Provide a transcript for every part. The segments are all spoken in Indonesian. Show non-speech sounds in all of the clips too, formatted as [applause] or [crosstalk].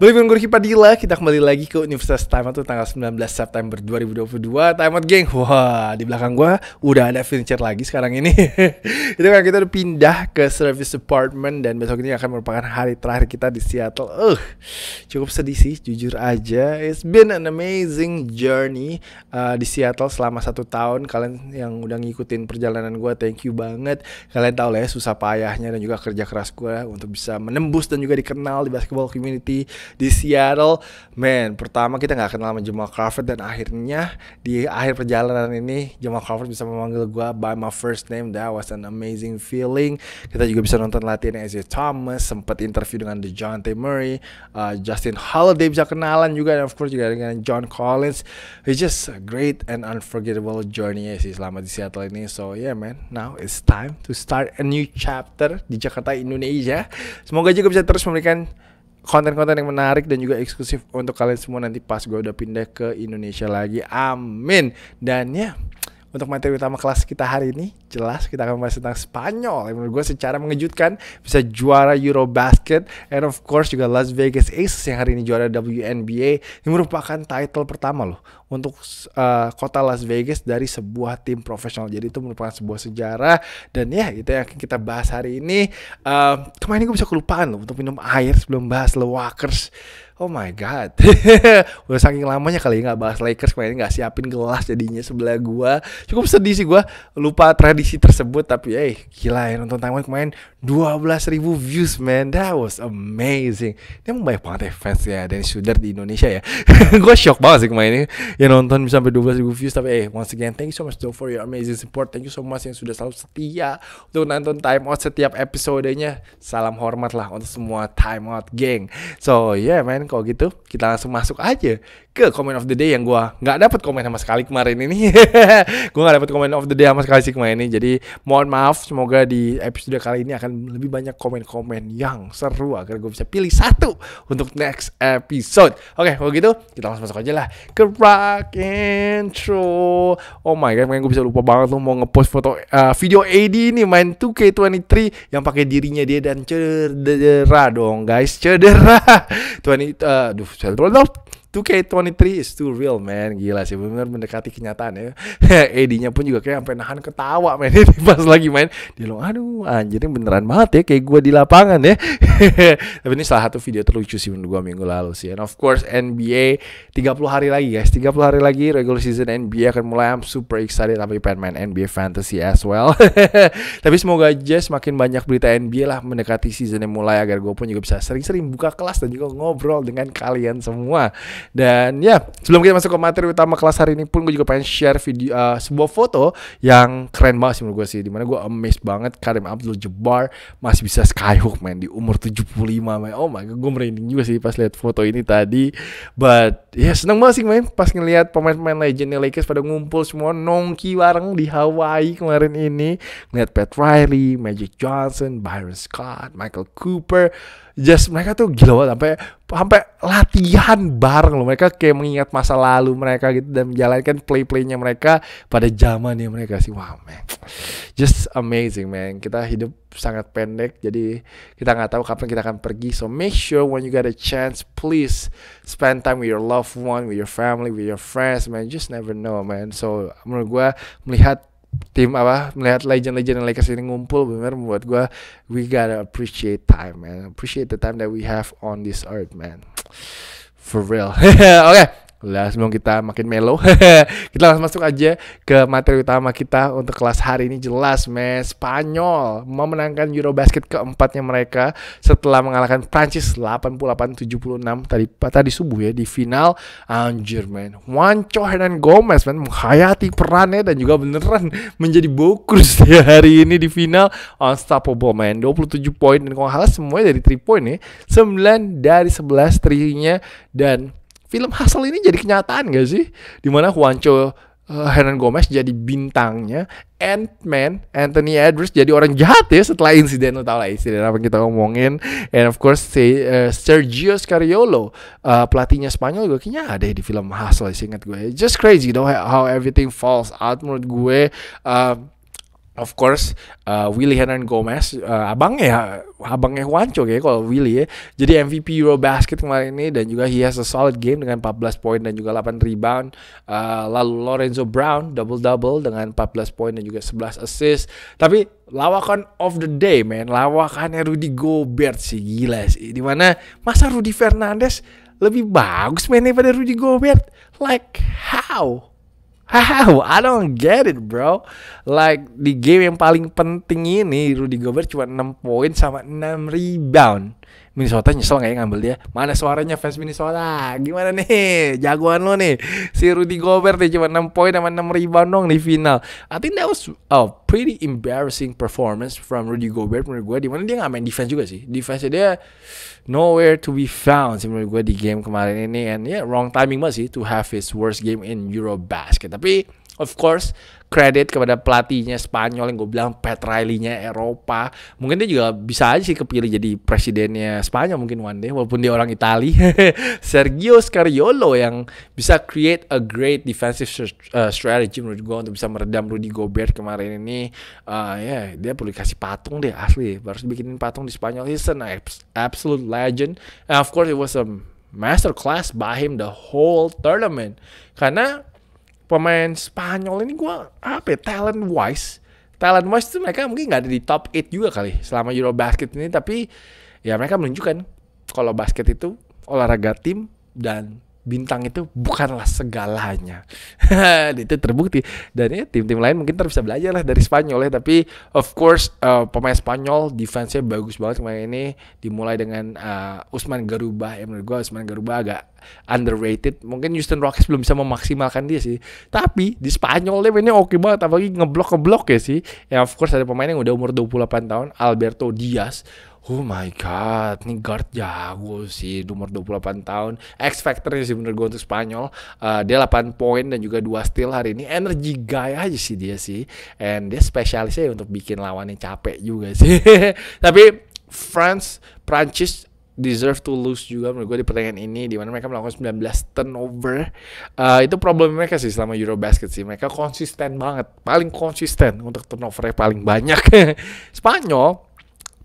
Boleh Gurhi Padilla, kita kembali lagi ke Universitas Time out tanggal 19 September 2022. Time out geng, wah di belakang gua udah ada furniture lagi sekarang ini. [laughs] Itu kan kita udah pindah ke service department dan besok ini akan merupakan hari terakhir kita di Seattle. Uh, cukup sedih sih, jujur aja. It's been an amazing journey uh, di Seattle selama satu tahun. Kalian yang udah ngikutin perjalanan gua, thank you banget. Kalian tau lah ya susah payahnya dan juga kerja keras gua untuk bisa menembus dan juga dikenal di basketball community di Seattle man pertama kita nggak kenal sama Jamal Crawford dan akhirnya di akhir perjalanan ini Jamal Crawford bisa memanggil gue by my first name that was an amazing feeling kita juga bisa nonton latihan Isaiah Thomas sempat interview dengan The John T. Murray uh, Justin Holiday bisa kenalan juga dan of course juga dengan John Collins it's just a great and unforgettable journey eh, sih selama di Seattle ini so yeah man now it's time to start a new chapter di Jakarta Indonesia semoga juga bisa terus memberikan konten-konten yang menarik dan juga eksklusif untuk kalian semua nanti pas gue udah pindah ke Indonesia lagi. Amin. Dan ya, untuk materi utama kelas kita hari ini jelas kita akan membahas tentang Spanyol yang menurut gue secara mengejutkan bisa juara Eurobasket and of course juga Las Vegas Aces yang hari ini juara WNBA Ini merupakan title pertama loh untuk uh, kota Las Vegas dari sebuah tim profesional jadi itu merupakan sebuah sejarah dan ya itu yang akan kita bahas hari ini uh, kemarin gue bisa kelupaan loh untuk minum air sebelum bahas The Walkers oh my god [laughs] udah saking lamanya kali ya nggak bahas Lakers kemarin gak siapin gelas jadinya sebelah gua cukup sedih sih gua lupa tradisi tersebut tapi eh hey, gila ya nonton timeline kemarin 12 ribu views man that was amazing ini mau banyak banget ya fans ya dan sudah di Indonesia ya [laughs] gua shock banget sih kemarin ini ya nonton bisa sampai 12 ribu views tapi eh once again thank you so much though for your amazing support thank you so much yang sudah selalu setia untuk nonton time out setiap episodenya salam hormat lah untuk semua time out geng so yeah man kalau gitu kita langsung masuk aja ke comment of the day yang gua nggak dapat komen sama sekali kemarin ini. [laughs] gua nggak dapat comment of the day sama sekali sih kemarin ini. Jadi mohon maaf, semoga di episode kali ini akan lebih banyak komen-komen yang seru agar gue bisa pilih satu untuk next episode. Oke, okay, kalau gitu kita langsung masuk aja lah ke rock intro. Oh my god, gue bisa lupa banget tuh mau ngepost foto uh, video AD ini main 2K23 yang pakai dirinya dia dan cedera dong guys, cedera. 20, [laughs] uh, do, 2K23 is too real man Gila sih bener, -bener mendekati kenyataan ya Edinya [laughs] pun juga kayak sampai nahan ketawa men [laughs] Pas lagi main Dia bilang aduh anjirnya beneran banget ya Kayak gue di lapangan ya [laughs] Tapi ini salah satu video terlucu sih menurut gue minggu lalu sih And of course NBA 30 hari lagi guys 30 hari lagi regular season NBA akan mulai I'm super excited Tapi pengen main NBA Fantasy as well Tapi semoga aja semakin banyak berita NBA lah Mendekati season yang mulai Agar gue pun juga bisa sering-sering buka kelas Dan juga ngobrol dengan kalian semua dan ya, yeah, sebelum kita masuk ke materi utama kelas hari ini pun gue juga pengen share video uh, sebuah foto yang keren banget sih menurut gue sih. Dimana gue amazed banget Karim Abdul Jabbar masih bisa skyhook man di umur 75 man. Oh my god, gue merinding juga sih pas lihat foto ini tadi. But ya yeah, seneng banget sih man pas ngeliat pemain-pemain legendnya Lakers pada ngumpul semua nongki bareng di Hawaii kemarin ini. Ngeliat Pat Riley, Magic Johnson, Byron Scott, Michael Cooper, just mereka tuh gila banget sampai sampai latihan bareng loh mereka kayak mengingat masa lalu mereka gitu dan menjalankan play playnya mereka pada zamannya mereka sih wow man just amazing man kita hidup sangat pendek jadi kita nggak tahu kapan kita akan pergi so make sure when you get a chance please spend time with your loved one with your family with your friends man just never know man so menurut gue melihat tim apa melihat legend-legend Lakers ini ngumpul bener buat gue we gotta appreciate time man appreciate the time that we have on this earth man for real oke [laughs] okay. Lah sebelum kita makin mellow. [laughs] kita langsung masuk aja ke materi utama kita untuk kelas hari ini jelas mes Spanyol memenangkan Eurobasket keempatnya mereka setelah mengalahkan Prancis 88-76 tadi tadi subuh ya di final. Anjir men, Juancho Hernan Gomez men menghayati perannya dan juga beneran menjadi bokrus [laughs] ya hari ini di final unstoppable men. 27 poin dan kalau salah semuanya dari 3 point ya. 9 dari 11 nya dan film Hustle ini jadi kenyataan gak sih? Dimana Juancho uh, Hernan Gomez jadi bintangnya, Ant-Man, Anthony Edwards jadi orang jahat ya setelah insiden lo tau lah insiden apa kita ngomongin, and of course si, uh, Sergio Scariolo uh, pelatihnya Spanyol gue kayaknya ada ya di film Hustle sih ingat gue, just crazy though how everything falls out menurut gue. Uh, of course uh, Willy Hernan Gomez uh, abangnya ya abangnya Juancho ya kalau Willy ya jadi MVP Eurobasket kemarin ini dan juga he has a solid game dengan 14 poin dan juga 8 rebound uh, lalu Lorenzo Brown double double dengan 14 poin dan juga 11 assist tapi lawakan of the day man lawakannya Rudy Gobert sih gila sih Di mana masa Rudy Fernandez lebih bagus mainnya pada Rudy Gobert like how How? [laughs] I don't get it bro Like di game yang paling penting ini Rudy Gobert cuma 6 poin sama 6 rebound Minnesota nyesel nggak ya ngambil dia? Mana suaranya fans Minnesota? Gimana nih? Jagoan lo nih. Si Rudy Gobert nih cuma 6 poin sama 6 rebound dong di final. I think that was a pretty embarrassing performance from Rudy Gobert menurut gue. Dimana dia nggak main defense juga sih. Defense dia nowhere to be found sih menurut gue di game kemarin ini. And yeah, wrong timing banget sih to have his worst game in Eurobasket. Tapi Of course, kredit kepada pelatihnya Spanyol yang gue bilang Pat Riley-nya Eropa. Mungkin dia juga bisa aja sih kepilih jadi presidennya Spanyol mungkin one day walaupun dia orang Itali. [laughs] Sergio Scariolo yang bisa create a great defensive uh, strategy menurut gue untuk bisa meredam Rudy Gobert kemarin ini. Uh, ya yeah, dia perlu dikasih patung deh asli. baru bikinin patung di Spanyol. He's an absolute legend. And of course it was a masterclass by him the whole tournament. Karena pemain Spanyol ini gue apa ya, talent wise talent wise itu mereka mungkin nggak ada di top 8 juga kali selama euro basket ini tapi ya mereka menunjukkan kalau basket itu olahraga tim dan bintang itu bukanlah segalanya. [laughs] itu terbukti. Dan ya tim-tim lain mungkin terus bisa belajar lah dari Spanyol ya. Tapi of course uh, pemain Spanyol defense-nya bagus banget kemarin ini. Dimulai dengan uh, Usman Garuba. Ya menurut gue Usman Garuba agak underrated. Mungkin Houston Rockets belum bisa memaksimalkan dia sih. Tapi di Spanyol dia mainnya oke okay banget. Apalagi ngeblok-ngeblok ya sih. Ya of course ada pemain yang udah umur 28 tahun. Alberto Diaz oh my god, nih guard jago sih dua umur 28 tahun. X factornya sih menurut gue untuk Spanyol. Uh, dia 8 poin dan juga dua steal hari ini. Energy guy aja sih dia sih. And dia spesialisnya untuk bikin lawannya capek juga sih. [laughs] Tapi France, Prancis deserve to lose juga menurut gue di pertandingan ini di mana mereka melakukan 19 turnover uh, itu problem mereka sih selama Eurobasket sih mereka konsisten banget paling konsisten untuk turnovernya paling banyak [laughs] Spanyol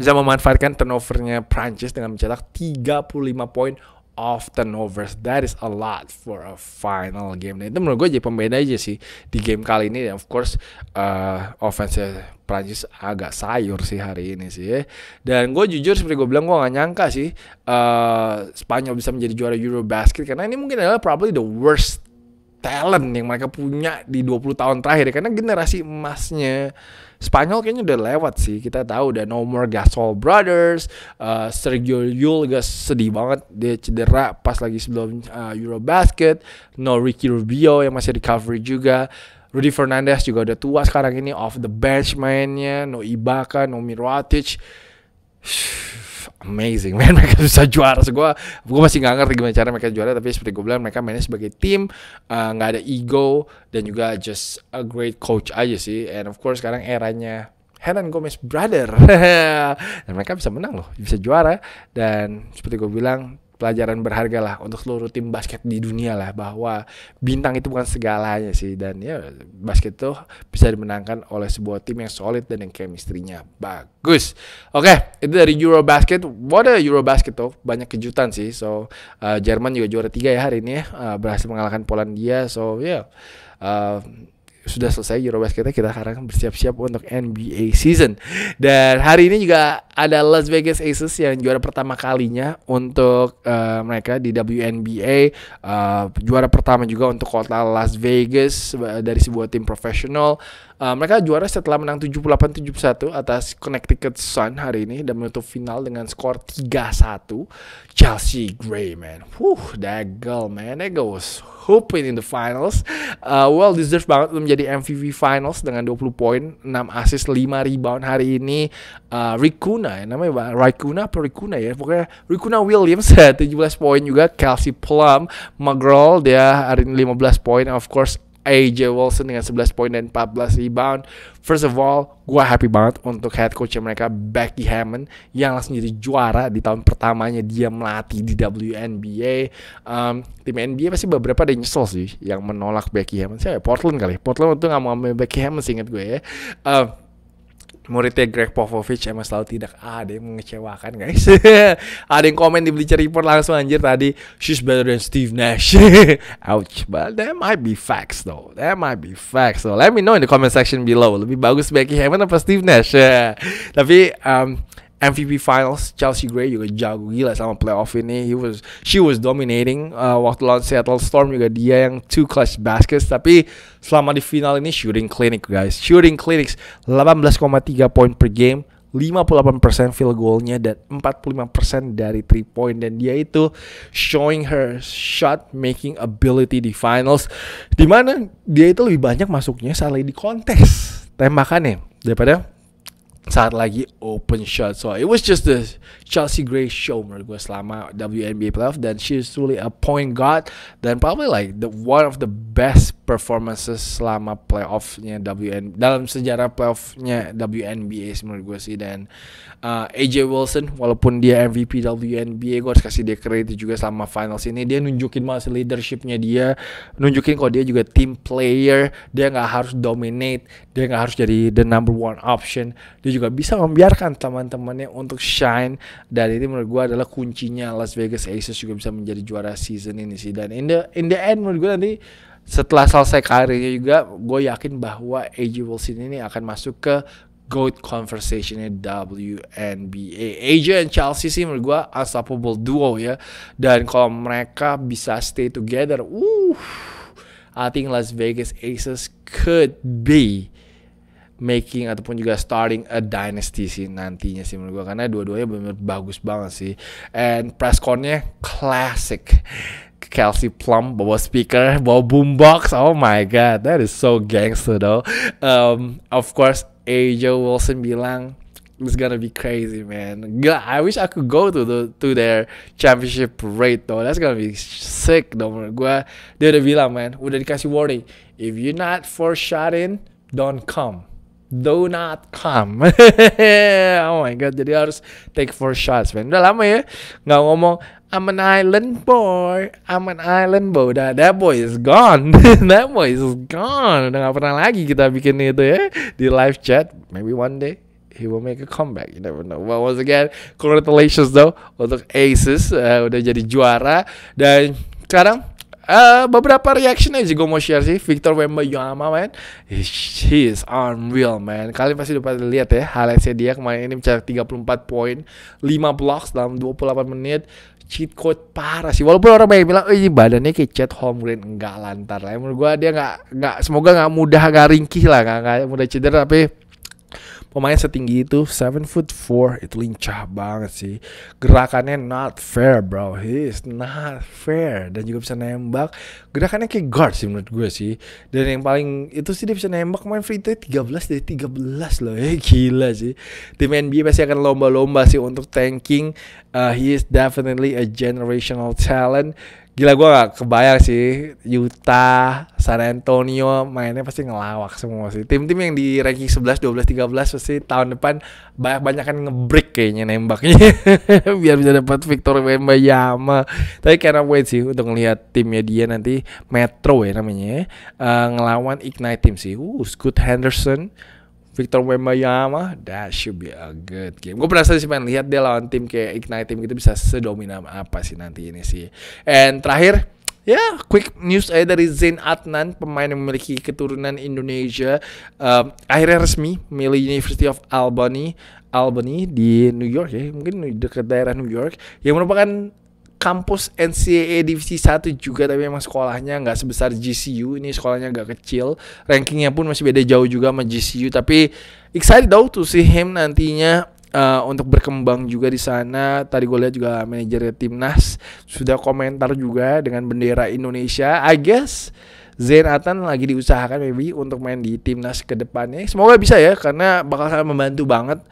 bisa memanfaatkan turnovernya Prancis dengan mencetak 35 poin of turnovers. That is a lot for a final game. Dan itu menurut gue jadi pembeda aja sih di game kali ini. Dan of course uh, offense Prancis agak sayur sih hari ini sih. Dan gue jujur seperti gue bilang gue gak nyangka sih uh, Spanyol bisa menjadi juara Eurobasket karena ini mungkin adalah probably the worst talent yang mereka punya di 20 tahun terakhir karena generasi emasnya Spanyol kayaknya udah lewat sih kita tahu udah no more Gasol brothers uh, Sergio Yul gak sedih banget dia cedera pas lagi sebelum uh, Eurobasket no Ricky Rubio yang masih recovery juga Rudy Fernandez juga udah tua sekarang ini off the bench mainnya no Ibaka no Mirotic [sighs] amazing [laughs] man mereka bisa juara so, gue gue masih nggak ngerti gimana cara mereka juara tapi seperti gue bilang mereka mainnya sebagai tim eh, nggak uh, ada ego dan juga just a great coach aja sih and of course sekarang eranya Hernan Gomez brother [laughs] dan mereka bisa menang loh bisa juara dan seperti gue bilang pelajaran berharga lah untuk seluruh tim basket di dunia lah bahwa bintang itu bukan segalanya sih dan ya basket tuh bisa dimenangkan oleh sebuah tim yang solid dan yang chemistry-nya bagus. Oke, okay, itu dari Eurobasket. What a Eurobasket tuh banyak kejutan sih. So uh, Jerman juga juara tiga ya hari ini ya uh, berhasil mengalahkan Polandia. So ya yeah, uh, sudah selesai basket kita sekarang bersiap-siap untuk NBA season. Dan hari ini juga ada Las Vegas Aces yang juara pertama kalinya untuk uh, mereka di WNBA. Uh, eh, juara pertama juga untuk kota Las Vegas eh, dari sebuah tim profesional. Uh, mereka juara setelah menang 78-71 atas Connecticut Sun hari ini dan menutup final dengan skor 3-1 Chelsea Gray man. Whew, that girl man, that was hooping in the finals. Uh, well deserved banget untuk menjadi MVP finals dengan 20 poin, 6 assist, 5 rebound hari ini. Uh, eh, Rikuna, ya, namanya Rikuna apa Rikuna ya? Pokoknya Rikuna Williams 17 [laughs] poin juga, Kelsey Plum, McGraw dia hari ini 15 poin, of course AJ Wilson dengan 11 poin dan 14 rebound. First of all, gue happy banget untuk head coach mereka Becky Hammond yang langsung jadi juara di tahun pertamanya dia melatih di WNBA. Um, tim NBA pasti beberapa ada yang nyesel sih yang menolak Becky Hammond. Saya Portland kali. Portland waktu nggak mau ambil Becky Hammond sih inget gue ya. Um, muridnya Greg Popovich emang selalu tidak ada yang mengecewakan guys [laughs] ada yang komen di Bleacher Report langsung anjir tadi she's better than Steve Nash [laughs] ouch but that might be facts though that might be facts though. let me know in the comment section below lebih bagus Becky Hammond apa Steve Nash [laughs] tapi um, MVP Finals Chelsea Gray juga jago gila sama playoff ini. He was she was dominating uh, waktu lawan Seattle Storm juga dia yang two clutch baskets tapi selama di final ini shooting clinic guys. Shooting clinics 18,3 point per game, 58% field goalnya dan 45% dari three point dan dia itu showing her shot making ability di finals dimana dia itu lebih banyak masuknya salah di kontes tembakannya daripada saat lagi open shot. So it was just the Chelsea Gray show menurut gue selama WNBA playoff dan she is truly a point guard dan probably like the one of the best performances selama playoffnya WN dalam sejarah playoffnya WNBA menurut gue sih dan uh, AJ Wilson walaupun dia MVP WNBA gue harus kasih dia credit juga selama finals ini dia nunjukin masih leadershipnya dia nunjukin kalau dia juga team player dia nggak harus dominate dia nggak harus jadi the number one option dia juga juga bisa membiarkan teman-temannya untuk shine dan ini menurut gue adalah kuncinya Las Vegas Aces juga bisa menjadi juara season ini sih dan in the in the end menurut gue nanti setelah selesai karirnya juga gue yakin bahwa AJ Wilson ini akan masuk ke GOAT conversationnya WNBA. AJ and Chelsea sih menurut gue unstoppable duo ya. Dan kalau mereka bisa stay together, uh, I think Las Vegas Aces could be making ataupun juga starting a dynasty sih nantinya sih menurut gue karena dua-duanya benar bagus banget sih and press nya classic Kelsey Plum bawa speaker, bawa boombox. Oh my god, that is so gangster though. Um, of course, AJ Wilson bilang it's gonna be crazy, man. God, I wish I could go to the to their championship parade though. That's gonna be sick though menurut gue. Dia udah bilang, man, udah dikasih warning. If you're not for shot in, don't come do not come. [laughs] oh my god, jadi harus take four shots, man. Udah lama ya nggak ngomong I'm an island boy, I'm an island boy. Udah, that boy is gone. [laughs] that boy is gone. Udah nggak pernah lagi kita bikin itu ya di live chat. Maybe one day he will make a comeback. You never know. Well, once again, congratulations though untuk Aces uh, udah jadi juara dan sekarang uh, beberapa reaction aja gue mau share sih Victor Wembanyama man he is unreal man kalian pasti udah lihat ya highlightsnya dia kemarin ini mencetak 34 poin 5 blocks dalam 28 menit cheat code parah sih walaupun orang banyak bilang oh, ini badannya kayak home Holmgren enggak lantar lah ya, menurut gue dia nggak nggak semoga nggak mudah nggak ringkih lah nggak mudah cedera tapi pemain setinggi itu 7 foot 4 itu lincah banget sih gerakannya not fair bro he is not fair dan juga bisa nembak gerakannya kayak guard sih menurut gue sih dan yang paling itu sih dia bisa nembak main free throw 13 dari 13 loh eh [laughs] gila sih tim NBA pasti akan lomba-lomba sih untuk tanking uh, he is definitely a generational talent Gila gue gak kebayang sih Utah, San Antonio mainnya pasti ngelawak semua sih. Tim-tim yang di ranking 11, 12, 13 pasti tahun depan banyak-banyak kan ngebreak kayaknya nembaknya [laughs] biar bisa dapat Victor Wembanyama. Tapi karena wait sih untuk ngelihat timnya dia nanti Metro ya namanya uh, ngelawan Ignite tim sih. Uh, Scoot Henderson, Victor Wembanyama, that should be a good game. Gue penasaran sih pengen lihat dia lawan tim kayak Ignite tim gitu bisa sedominan apa sih nanti ini sih. And terakhir, ya yeah, quick news aja dari Zain Adnan, pemain yang memiliki keturunan Indonesia, um, akhirnya resmi milih University of Albany Albany di New York ya, mungkin dekat daerah New York, yang merupakan kampus NCAA Divisi 1 juga tapi memang sekolahnya nggak sebesar GCU ini sekolahnya agak kecil rankingnya pun masih beda jauh juga sama GCU tapi excited though to see him nantinya uh, untuk berkembang juga di sana tadi gue lihat juga manajer timnas sudah komentar juga dengan bendera Indonesia I guess Zain Atan lagi diusahakan maybe untuk main di timnas kedepannya. Semoga bisa ya karena bakal sangat membantu banget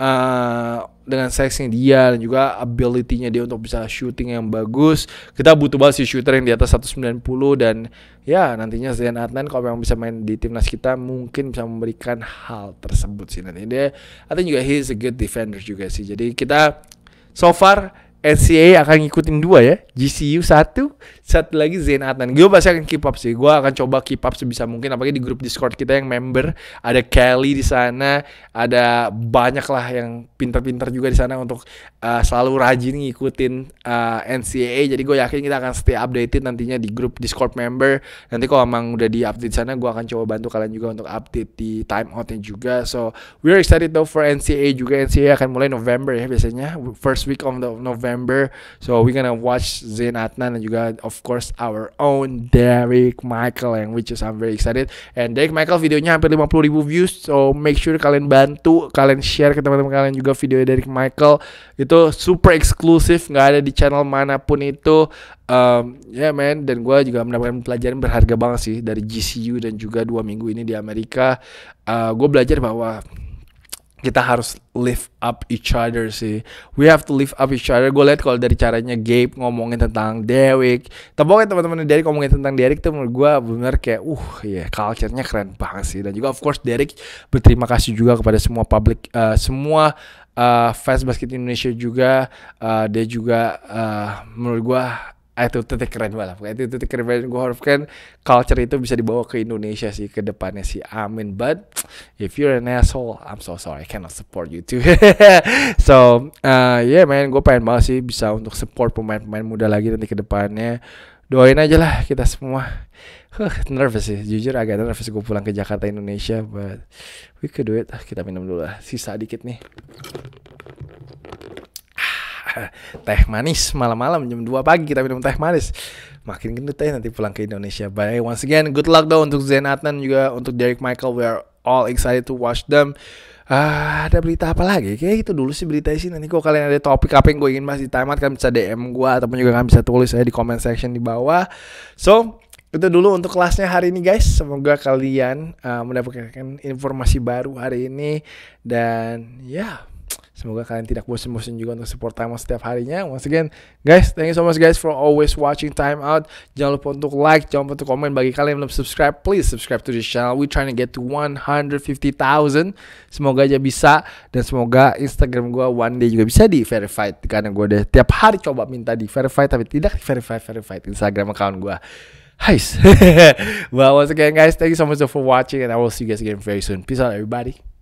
uh, dengan seksnya dia dan juga ability-nya dia untuk bisa shooting yang bagus. Kita butuh banget si shooter yang di atas 190 dan ya nantinya Zain Adnan kalau memang bisa main di timnas kita mungkin bisa memberikan hal tersebut sih nanti dia. Atau juga he is a good defender juga sih. Jadi kita so far NCA akan ngikutin dua ya, GCU satu, satu lagi Zain Adnan gue pasti akan keep up sih gue akan coba keep up sebisa mungkin apalagi di grup Discord kita yang member ada Kelly di sana ada banyak lah yang pinter-pinter juga di sana untuk uh, selalu rajin ngikutin uh, eh, NCAA jadi gue yakin kita akan stay updated nantinya di grup Discord member nanti kalau emang udah di update sana gue akan coba bantu kalian juga untuk update di time outnya juga so we are excited though for NCAA juga NCAA akan mulai November ya biasanya first week of the November so we gonna watch Zain Adnan dan juga of of course our own Derek Michael yang which is I'm very excited and Derek Michael videonya hampir 50 ribu views so make sure kalian bantu kalian share ke teman-teman kalian juga video Derek Michael itu super eksklusif nggak ada di channel manapun itu um, ya yeah, man dan gue juga mendapatkan pelajaran berharga banget sih dari GCU dan juga dua minggu ini di Amerika uh, gue belajar bahwa kita harus lift up each other sih. We have to lift up each other. Gue liat kalau dari caranya Gabe ngomongin tentang Derek. Tapi pokoknya teman-teman Derek ngomongin tentang Derek tuh menurut gue bener kayak uh ya yeah, culture-nya keren banget sih. Dan juga of course Derek berterima kasih juga kepada semua public uh, semua uh, fans basket Indonesia juga uh, dia juga uh, menurut gue Ah, itu titik keren banget itu titik keren banget gue harapkan culture itu bisa dibawa ke Indonesia sih ke depannya sih amin but if you're an asshole I'm so sorry I cannot support you too [laughs] so uh, yeah man gue pengen banget sih bisa untuk support pemain-pemain muda lagi nanti ke depannya doain aja lah kita semua huh, nervous sih jujur agak nervous gue pulang ke Jakarta Indonesia but we could do it kita minum dulu lah sisa dikit nih teh manis malam-malam jam 2 pagi kita minum teh manis. Makin gendut teh nanti pulang ke Indonesia. Bye. Once again, good luck though untuk Zain Adnan juga untuk Derek Michael. We are all excited to watch them. Ah, ada berita apa lagi? Kayak itu dulu sih berita sih. Nanti kalau kalian ada topik apa yang gue ingin masih Time Out, kalian bisa DM gue ataupun juga kalian bisa tulis saya di comment section di bawah. So, itu dulu untuk kelasnya hari ini guys. Semoga kalian uh, mendapatkan informasi baru hari ini dan ya. Yeah. Semoga kalian tidak bosan-bosan juga untuk support Time Out setiap harinya. Once again, guys, thank you so much guys for always watching Time Out. Jangan lupa untuk like, jangan lupa untuk komen. Bagi kalian yang belum subscribe, please subscribe to this channel. We trying to get to 150,000. Semoga aja bisa dan semoga Instagram gua one day juga bisa di verified karena gue udah tiap hari coba minta di verified tapi tidak di verified verified Instagram account gua. Heis. [laughs] well, once again, guys, thank you so much for watching, and I will see you guys again very soon. Peace out, everybody.